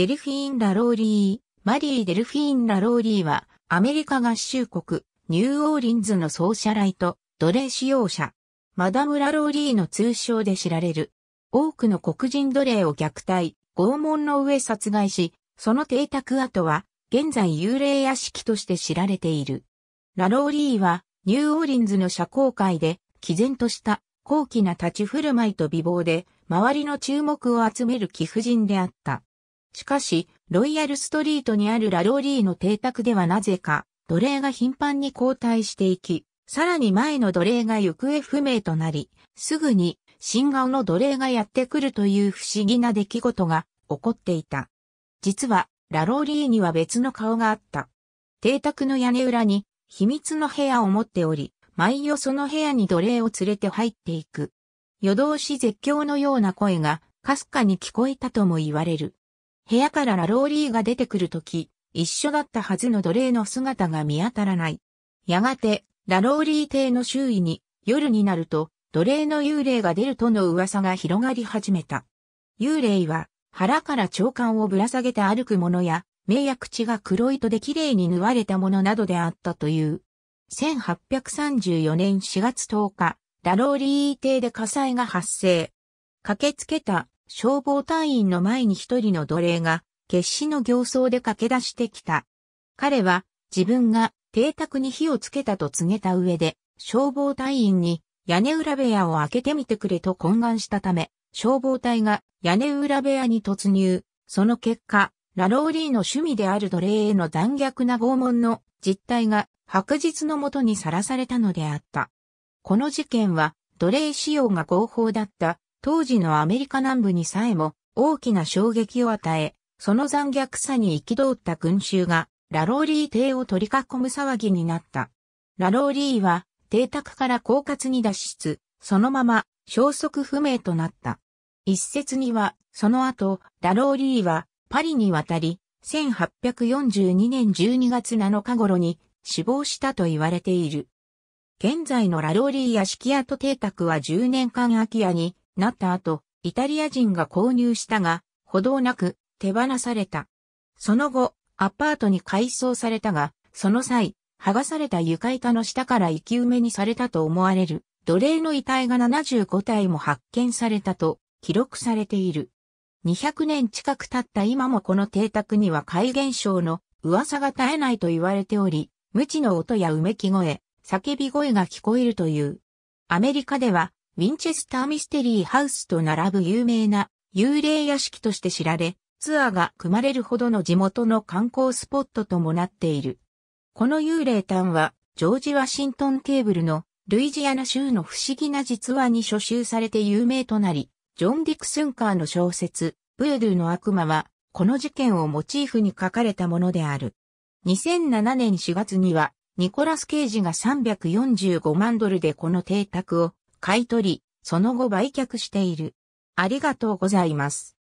デルフィーン・ラローリー、マリー・デルフィーン・ラローリーは、アメリカ合衆国、ニューオーリンズのソーライト、奴隷使用者、マダム・ラローリーの通称で知られる。多くの黒人奴隷を虐待、拷問の上殺害し、その邸宅跡は、現在幽霊屋敷として知られている。ラローリーは、ニューオーリンズの社交界で、毅然とした高貴な立ち振る舞いと美貌で、周りの注目を集める貴婦人であった。しかし、ロイヤルストリートにあるラローリーの邸宅ではなぜか、奴隷が頻繁に交代していき、さらに前の奴隷が行方不明となり、すぐに新顔の奴隷がやってくるという不思議な出来事が起こっていた。実は、ラローリーには別の顔があった。邸宅の屋根裏に秘密の部屋を持っており、毎夜その部屋に奴隷を連れて入っていく。夜通し絶叫のような声が、かすかに聞こえたとも言われる。部屋からラローリーが出てくるとき、一緒だったはずの奴隷の姿が見当たらない。やがて、ラローリー邸の周囲に、夜になると、奴隷の幽霊が出るとの噂が広がり始めた。幽霊は、腹から長官をぶら下げて歩くものや、目や口が黒いとで綺麗に縫われたものなどであったという。1834年4月10日、ラローリー邸で火災が発生。駆けつけた消防隊員の前に一人の奴隷が、決死の行走で駆け出してきた。彼は、自分が邸宅に火をつけたと告げた上で、消防隊員に屋根裏部屋を開けてみてくれと懇願したため、消防隊が屋根裏部屋に突入。その結果、ラローリーの趣味である奴隷への残虐な拷問の実態が白日のもとにさらされたのであった。この事件は奴隷使用が合法だった当時のアメリカ南部にさえも大きな衝撃を与え、その残虐さに憤った群衆が、ラローリー邸を取り囲む騒ぎになった。ラローリーは、邸宅から狡猾に脱出、そのまま、消息不明となった。一説には、その後、ラローリーは、パリに渡り、1842年12月7日頃に、死亡したと言われている。現在のラローリー屋敷跡邸宅は10年間空き家になった後、イタリア人が購入したが、歩道なく手放された。その後、アパートに改装されたが、その際、剥がされた床板の下から生き埋めにされたと思われる、奴隷の遺体が75体も発見されたと記録されている。200年近く経った今もこの邸宅には怪現象の噂が絶えないと言われており、無知の音やうめき声、叫び声が聞こえるという。アメリカではウィンチェスターミステリーハウスと並ぶ有名な幽霊屋敷として知られ、ツアーが組まれるほどの地元の観光スポットともなっている。この幽霊譚は、ジョージ・ワシントン・ケーブルのルイジアナ州の不思議な実話に書集されて有名となり、ジョン・ディクスンカーの小説、ブードゥの悪魔は、この事件をモチーフに書かれたものである。2007年4月には、ニコラス・ケイジが345万ドルでこの邸宅を買い取り、その後売却している。ありがとうございます。